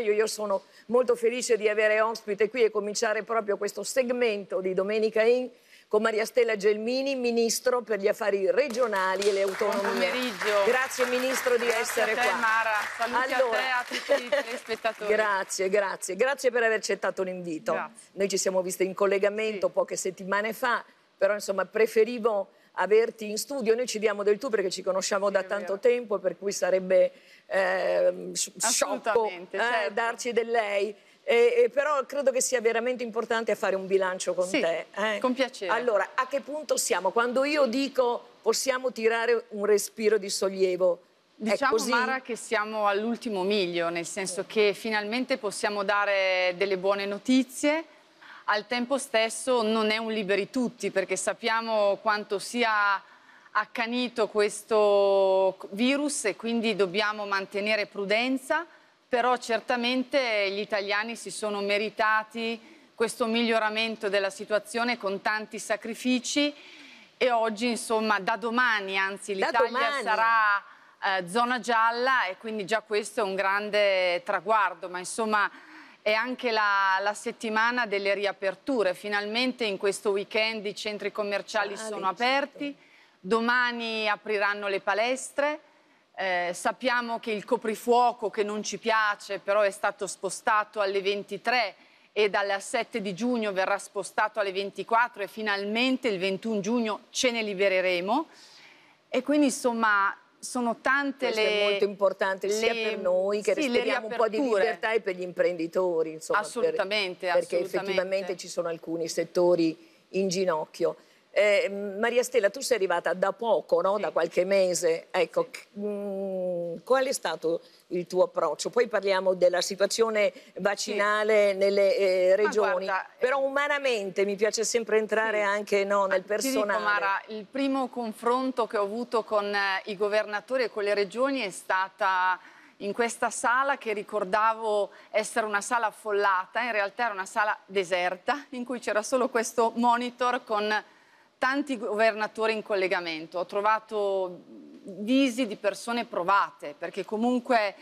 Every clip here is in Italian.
meglio. Io sono molto felice di avere ospite qui e cominciare proprio questo segmento di Domenica In con Maria Stella Gelmini, Ministro per gli Affari Regionali e le Autonomie. Buon pomeriggio. Grazie Ministro di grazie essere te, qua. Mara, saluti allora. a te a tutti i telespettatori. grazie, grazie, grazie per aver accettato l'invito. Noi ci siamo viste in collegamento sì. poche settimane fa, però insomma preferivo averti in studio. Noi ci diamo del tu perché ci conosciamo sì, da tanto tempo, per cui sarebbe ehm, eh, sciocco certo. eh, darci del lei. Eh, eh, però credo che sia veramente importante fare un bilancio con sì, te. Eh? Con piacere. Allora, a che punto siamo? Quando io dico possiamo tirare un respiro di sollievo, Diciamo Mara che siamo all'ultimo miglio, nel senso che finalmente possiamo dare delle buone notizie, al tempo stesso non è un liberi tutti perché sappiamo quanto sia accanito questo virus e quindi dobbiamo mantenere prudenza, però certamente gli italiani si sono meritati questo miglioramento della situazione con tanti sacrifici e oggi insomma da domani anzi l'Italia sarà eh, zona gialla e quindi già questo è un grande traguardo, ma insomma è anche la, la, settimana delle riaperture. Finalmente in questo weekend i centri commerciali ah, sono certo. aperti, domani apriranno le palestre. Eh, sappiamo che il coprifuoco, che non ci piace, però è stato spostato alle 23 e dal 7 di giugno verrà spostato alle 24 e finalmente il 21 giugno ce ne libereremo. E quindi insomma sono tante Questo le... Questo è molto importante le, sia per noi che sì, respiriamo un po' di libertà e per gli imprenditori. Insomma, assolutamente, per, Perché effettivamente ci sono alcuni settori in ginocchio. Eh, Maria Stella, tu sei arrivata da poco, no? da qualche mese. Ecco, mh, mm, qual è stato il tuo approccio? Poi parliamo della situazione vaccinale sì. nelle eh, regioni. Guarda, eh, Però umanamente mi piace sempre entrare sì. anche no, nel personale. Dico, Mara, il primo confronto che ho avuto con eh, i governatori e con le regioni è stata in questa sala che ricordavo essere una sala affollata, in realtà era una sala deserta in cui c'era solo questo monitor con tanti governatori in collegamento, ho trovato visi di persone provate, perché comunque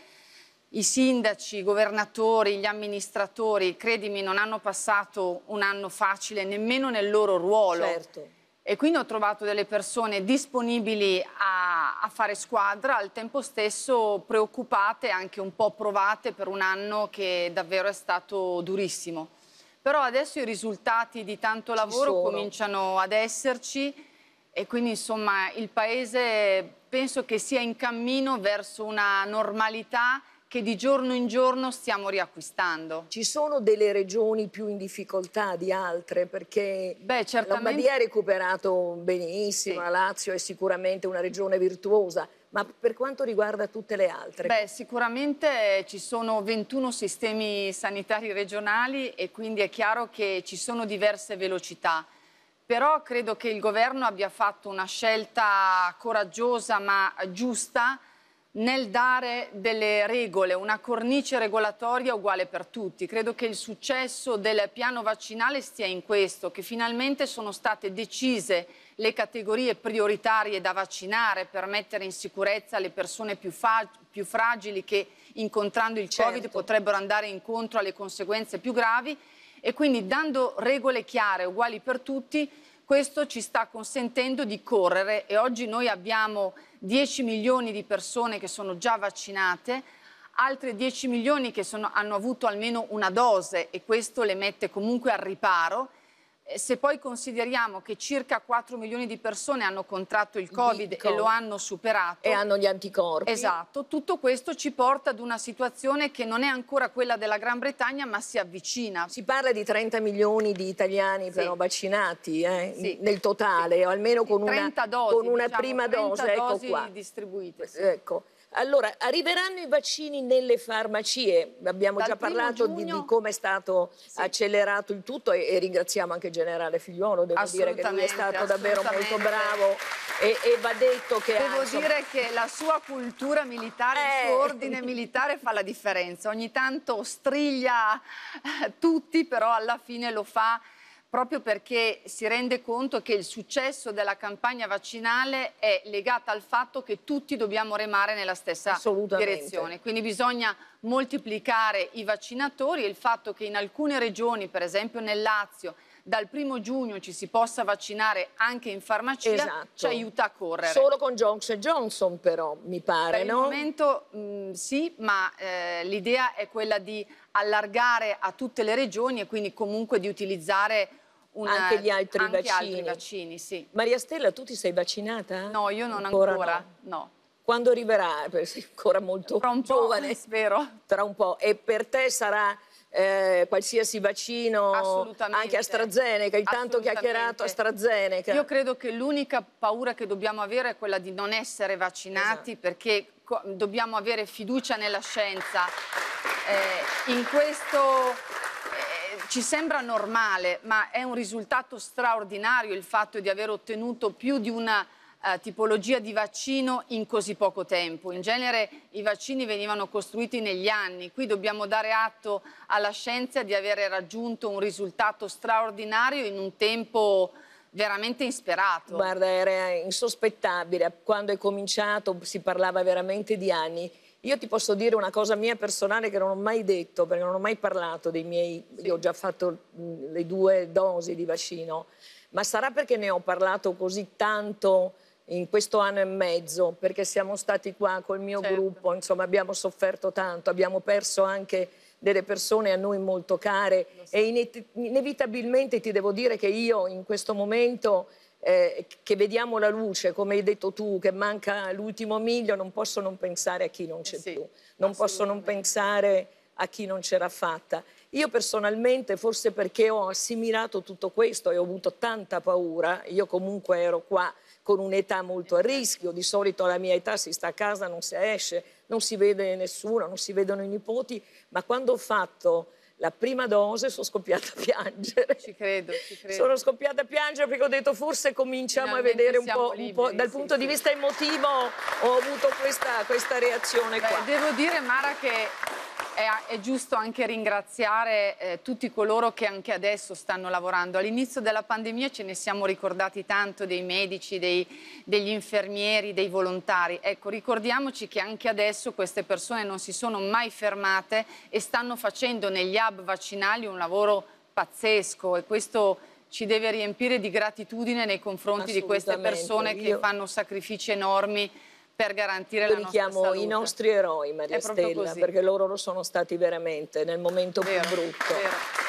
i sindaci, i governatori, gli amministratori, credimi, non hanno passato un anno facile nemmeno nel loro ruolo. Certo. E quindi ho trovato delle persone disponibili a, a, fare squadra, al tempo stesso preoccupate, anche un po' provate per un anno che davvero è stato durissimo però adesso i risultati di tanto lavoro cominciano ad esserci e quindi insomma il Paese penso che sia in cammino verso una normalità che di giorno in giorno stiamo riacquistando. Ci sono delle regioni più in difficoltà di altre perché Beh, certamente... la Lombardia ha recuperato benissimo, sì. Lazio è sicuramente una regione virtuosa, ma per quanto riguarda tutte le altre? Beh, sicuramente ci sono 21 sistemi sanitari regionali e quindi è chiaro che ci sono diverse velocità. Però credo che il governo abbia fatto una scelta coraggiosa ma giusta nel dare delle regole, una cornice regolatoria uguale per tutti. Credo che il successo del piano vaccinale stia in questo, che finalmente sono state decise le categorie prioritarie da vaccinare per mettere in sicurezza le persone più, più fragili che incontrando il certo. Covid potrebbero andare incontro alle conseguenze più gravi e quindi dando regole chiare, uguali per tutti, questo ci sta consentendo di correre e oggi noi abbiamo 10 milioni di persone che sono già vaccinate, altre 10 milioni che sono, hanno avuto almeno una dose e questo le mette comunque al riparo eh, se poi consideriamo che circa 4 milioni di persone hanno contratto il Covid Dico. e lo hanno superato. E hanno gli anticorpi. Esatto, tutto questo ci porta ad una situazione che non è ancora quella della Gran Bretagna ma si avvicina. Si parla di 30 milioni di italiani sì. però vaccinati eh, sì. nel totale, o almeno con, una, dosi, con una diciamo, prima dose. Ecco qua. distribuite. Sì. Ecco. Allora, arriveranno i vaccini nelle farmacie, abbiamo Dal già parlato di, di come è stato sì. accelerato il tutto e, e, ringraziamo anche il generale Figliuolo, devo dire che lui è stato davvero molto bravo e, e, va detto che... Devo ha, insomma... dire che la sua cultura militare, eh... il suo eh. ordine militare fa la differenza, ogni tanto striglia tutti però alla fine lo fa proprio perché si rende conto che il successo della campagna vaccinale è legato al fatto che tutti dobbiamo remare nella stessa direzione. Quindi bisogna moltiplicare i vaccinatori e il fatto che in alcune regioni, per esempio nel Lazio, dal primo giugno ci si possa vaccinare anche in farmacia esatto. ci aiuta a correre. Solo con Johnson Johnson però, mi pare, per no? Per il momento mh, mm, sì, ma eh, l'idea è quella di allargare a tutte le regioni e quindi comunque di utilizzare un, anche gli altri anche vaccini. Altri vaccini sì. Maria Stella, tu ti sei vaccinata? No, io non ancora, ancora no. no. Quando arriverà? Sei ancora molto tra un giovane. Po', spero. Tra un po'. E per te sarà eh, qualsiasi vaccino, Assolutamente. anche AstraZeneca, il tanto chiacchierato AstraZeneca. Io credo che l'unica paura che dobbiamo avere è quella di non essere vaccinati esatto. perché dobbiamo avere fiducia nella scienza. Eh, in questo ci sembra normale, ma è un risultato straordinario il fatto di aver ottenuto più di una eh, tipologia di vaccino in così poco tempo. In genere i vaccini venivano costruiti negli anni, qui dobbiamo dare atto alla scienza di aver raggiunto un risultato straordinario in un tempo veramente insperato. Guarda, era insospettabile. Quando è cominciato si parlava veramente di anni. Io ti posso dire una cosa mia personale che non ho mai detto, perché non ho mai parlato dei miei... Sì. Io ho già fatto le due dosi di vaccino, ma sarà perché ne ho parlato così tanto in questo anno e mezzo, perché siamo stati qua col mio certo. gruppo, insomma abbiamo sofferto tanto, abbiamo perso anche delle persone a noi molto care so. e inevitabilmente ti devo dire che io in questo momento eh, che vediamo la luce, come hai detto tu, che manca l'ultimo miglio, non posso non pensare a chi non c'è eh sì, più, non posso non pensare a chi non c'era fatta. Io personalmente, forse perché ho assimilato tutto questo e ho avuto tanta paura, io comunque ero qua con un'età molto a esatto. rischio, di solito alla mia età si sta a casa, non si esce, non si vede nessuno, non si vedono i nipoti, ma quando ho fatto la prima dose sono scoppiata a piangere. Ci credo, ci credo. Sono scoppiata a piangere perché ho detto forse cominciamo Finalmente a vedere un po', liberi, un po', dal sì, punto sì. di vista emotivo ho avuto questa, questa reazione Beh, qua. Devo dire Mara che è, è giusto anche ringraziare eh, tutti coloro che anche adesso stanno lavorando. All'inizio della pandemia ce ne siamo ricordati tanto dei medici, dei, degli infermieri, dei volontari. Ecco, ricordiamoci che anche adesso queste persone non si sono mai fermate e stanno facendo negli altri hub vaccinali un lavoro pazzesco e questo ci deve riempire di gratitudine nei confronti di queste persone che fanno sacrifici enormi per garantire Io la nostra salute. Io li chiamo i nostri eroi, Maria Stella, così. perché loro lo sono stati veramente nel momento vero, più brutto. Vero.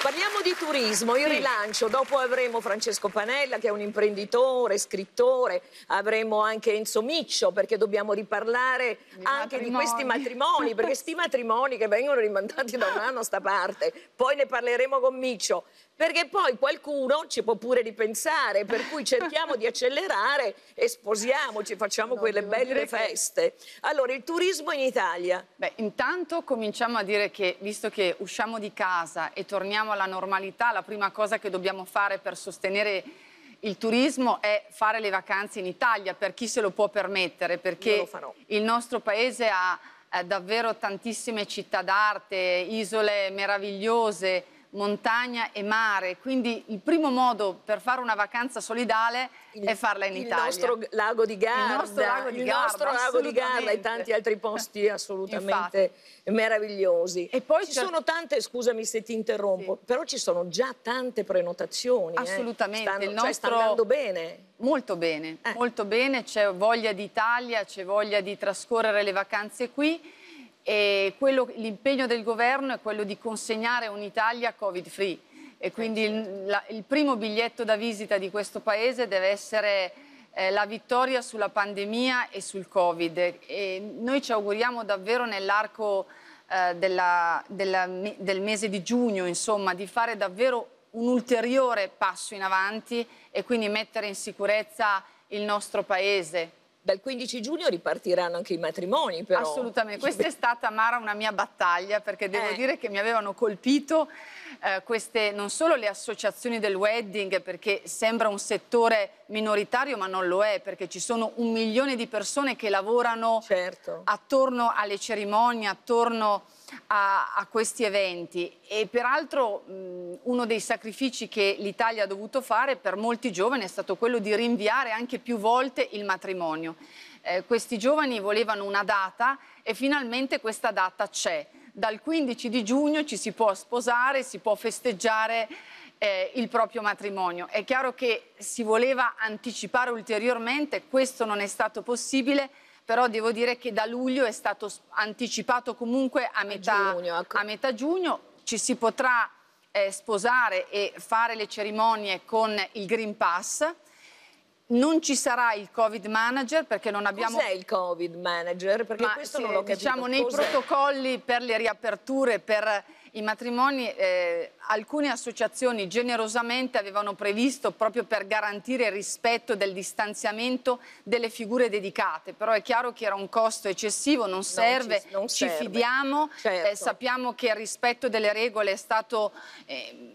Parliamo di turismo, io sì. rilancio, dopo avremo Francesco Panella che è un imprenditore, scrittore, avremo anche Enzo Miccio perché dobbiamo riparlare di anche matrimoni. di questi matrimoni, perché questi matrimoni che vengono rimandati da un anno a sta parte, poi ne parleremo con Miccio perché poi qualcuno ci può pure ripensare, per cui cerchiamo di accelerare e sposiamoci, facciamo no, quelle belle feste. Che... Allora, il turismo in Italia. Beh, intanto cominciamo a dire che, visto che usciamo di casa e torniamo alla normalità, la prima cosa che dobbiamo fare per sostenere il turismo è fare le vacanze in Italia, per chi se lo può permettere, perché il nostro paese ha eh, davvero tantissime città d'arte, isole meravigliose, montagna e mare, quindi il primo modo per fare una vacanza solidale il, è farla in il Italia. Nostro lago di Garda, il nostro lago di il Garda, nostro lago di Garda e tanti altri posti assolutamente Infatti. meravigliosi. E poi ci sono tante, scusami se ti interrompo, sì. però ci sono già tante prenotazioni. Eh. Assolutamente, eh. stanno, il nostro... cioè, sta andando bene. Molto bene, eh. molto bene, c'è voglia d'Italia, c'è voglia di trascorrere le vacanze qui e l'impegno del governo è quello di consegnare un'Italia covid-free e quindi il, la, il, primo biglietto da visita di questo Paese deve essere eh, la vittoria sulla pandemia e sul Covid. E noi ci auguriamo davvero nell'arco eh, del mese di giugno insomma, di fare davvero un ulteriore passo in avanti e quindi mettere in sicurezza il nostro Paese, dal 15 giugno ripartiranno anche i matrimoni però. Assolutamente, questa è stata Mara una mia battaglia perché devo eh. dire che mi avevano colpito eh, queste, non solo le associazioni del wedding perché sembra un settore minoritario ma non lo è perché ci sono un milione di persone che lavorano certo. attorno alle cerimonie, attorno a, a questi eventi e peraltro mh, uno dei sacrifici che l'Italia ha dovuto fare per molti giovani è stato quello di rinviare anche più volte il matrimonio. Eh, questi giovani volevano una data e finalmente questa data c'è. Dal 15 di giugno ci si può sposare, si può festeggiare eh, il proprio matrimonio. È chiaro che si voleva anticipare ulteriormente, questo non è stato possibile però devo dire che da luglio è stato anticipato comunque a metà, a giugno, ecco. a metà giugno. Ci si potrà eh, sposare e fare le cerimonie con il Green Pass. Non ci sarà il Covid Manager perché non abbiamo... Cos'è il Covid Manager? Perché Ma questo se, non lo capisco. Diciamo nei protocolli per le riaperture, per i matrimoni, eh, alcune associazioni generosamente avevano previsto proprio per garantire il rispetto del distanziamento delle figure dedicate, però è chiaro che era un costo eccessivo, non serve, non ci, non ci serve. fidiamo, eh, certo. eh, sappiamo che il rispetto delle regole è stato... Eh,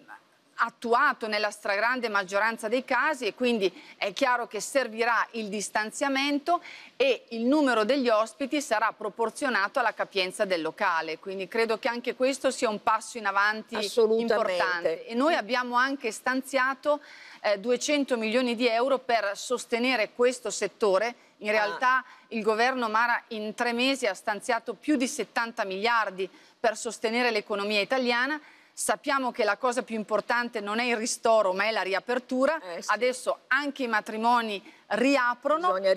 attuato nella stragrande maggioranza dei casi e quindi è chiaro che servirà il distanziamento e il numero degli ospiti sarà proporzionato alla capienza del locale, quindi credo che anche questo sia un passo in avanti importante e noi abbiamo anche stanziato eh, 200 milioni di euro per sostenere questo settore in ah. realtà ah. il governo Mara in tre mesi ha stanziato più di 70 miliardi per sostenere l'economia italiana sappiamo che la cosa più importante non è il ristoro ma è la riapertura, eh sì. adesso anche i matrimoni riaprono, ma per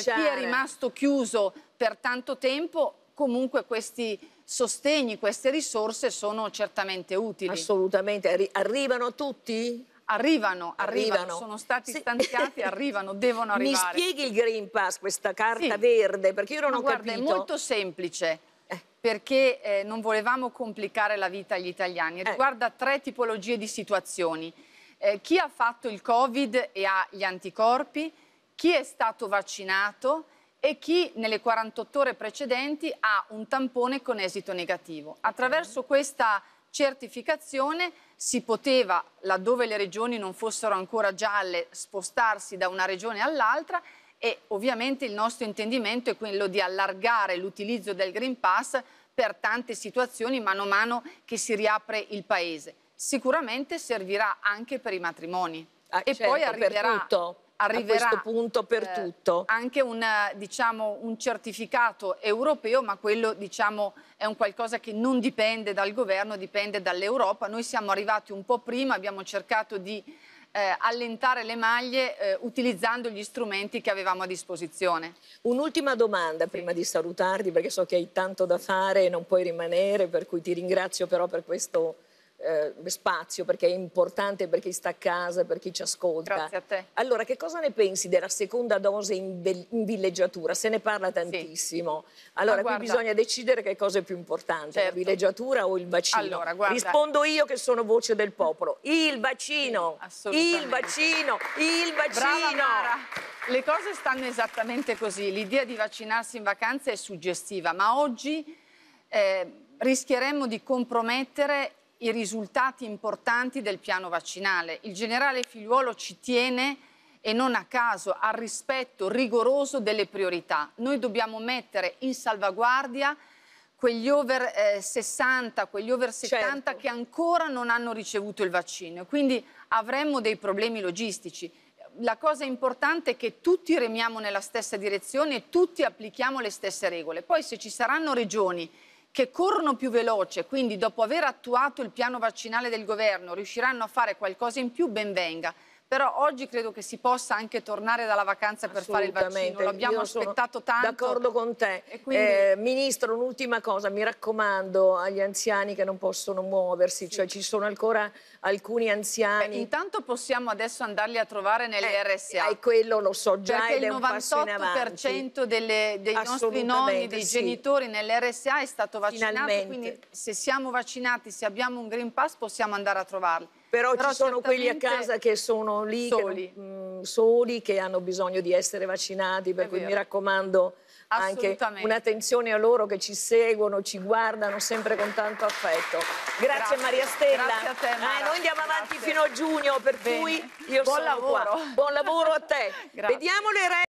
chi è rimasto chiuso per tanto tempo comunque questi sostegni, queste risorse sono certamente utili. Assolutamente, Arri arrivano tutti? Arrivano, arrivano, arrivano, sono stati sì. stanziati, arrivano, devono arrivare. Mi spieghi il Green Pass, questa carta sì. verde, perché io non Ma ho guarda, capito. Guarda, è molto semplice perché eh, non volevamo complicare la vita agli italiani. Eh. Riguarda tre tipologie di situazioni. Eh, chi ha fatto il Covid e ha gli anticorpi, chi è stato vaccinato e chi nelle 48 ore precedenti ha un tampone con esito negativo. Attraverso questa certificazione si poteva, laddove le regioni non fossero ancora gialle, spostarsi da una regione all'altra e ovviamente il nostro intendimento è quello di allargare l'utilizzo del Green Pass per tante situazioni mano a mano che si riapre il paese. Sicuramente servirà anche per i matrimoni. Ah, e certo, poi arriverà, tutto, arriverà, a questo punto per eh, tutto. Anche un, diciamo, un, certificato europeo, ma quello diciamo, è un qualcosa che non dipende dal governo, dipende dall'Europa. Noi siamo arrivati un po' prima, abbiamo cercato di eh, allentare le maglie eh, utilizzando gli strumenti che avevamo a disposizione. Un'ultima domanda prima di salutarti perché so che hai tanto da fare e non puoi rimanere, per cui ti ringrazio però per questo eh, spazio perché è importante per chi sta a casa, per chi ci ascolta. Grazie a te. Allora, che cosa ne pensi della seconda dose in, in villeggiatura? Se ne parla tantissimo. Sì. Allora, guarda... qui bisogna decidere che cosa è più importante, certo. la villeggiatura o il vaccino. Allora, guarda... Rispondo io che sono voce del popolo. Il vaccino! Sì, il vaccino! Il vaccino! Le cose stanno esattamente così. L'idea di vaccinarsi in vacanza è suggestiva, ma oggi... Eh, rischieremmo di compromettere i risultati importanti del piano vaccinale. Il generale Figliuolo ci tiene e non a caso al rispetto rigoroso delle priorità. Noi dobbiamo mettere in salvaguardia quegli over eh, 60, quegli over 70 certo. che ancora non hanno ricevuto il vaccino. Quindi avremmo dei problemi logistici. La cosa importante è che tutti remiamo nella stessa direzione e tutti applichiamo le stesse regole. Poi se ci saranno regioni che corrono più veloce, quindi dopo aver attuato il piano vaccinale del governo riusciranno a fare qualcosa in più, ben venga però oggi credo che si possa anche tornare dalla vacanza per fare il vaccino, l'abbiamo aspettato tanto. D'accordo con te. Quindi... Eh, Ministro, un'ultima cosa, mi raccomando agli anziani che non possono muoversi, sì. cioè ci sono ancora alcuni anziani. Beh, intanto possiamo adesso andarli a trovare nelle eh, RSA. Eh, quello lo so già Perché ed è un passo in avanti. il 98% delle, dei nostri nonni, dei sì. genitori nelle RSA è stato vaccinato, Finalmente. quindi se siamo vaccinati, se abbiamo un Green Pass possiamo andare a trovarli. Però, Però ci sono quelli a casa che sono lì, soli. Che, mm, mh, soli, che hanno bisogno di essere vaccinati, per È cui vero. mi raccomando anche un'attenzione a loro che ci seguono, ci guardano sempre con tanto affetto. Grazie, grazie. Maria Stella. Grazie a te, eh, noi andiamo avanti grazie. fino a giugno, per Bene. cui io Buon sono lavoro. qua. Buon lavoro a te. Vediamo le regole.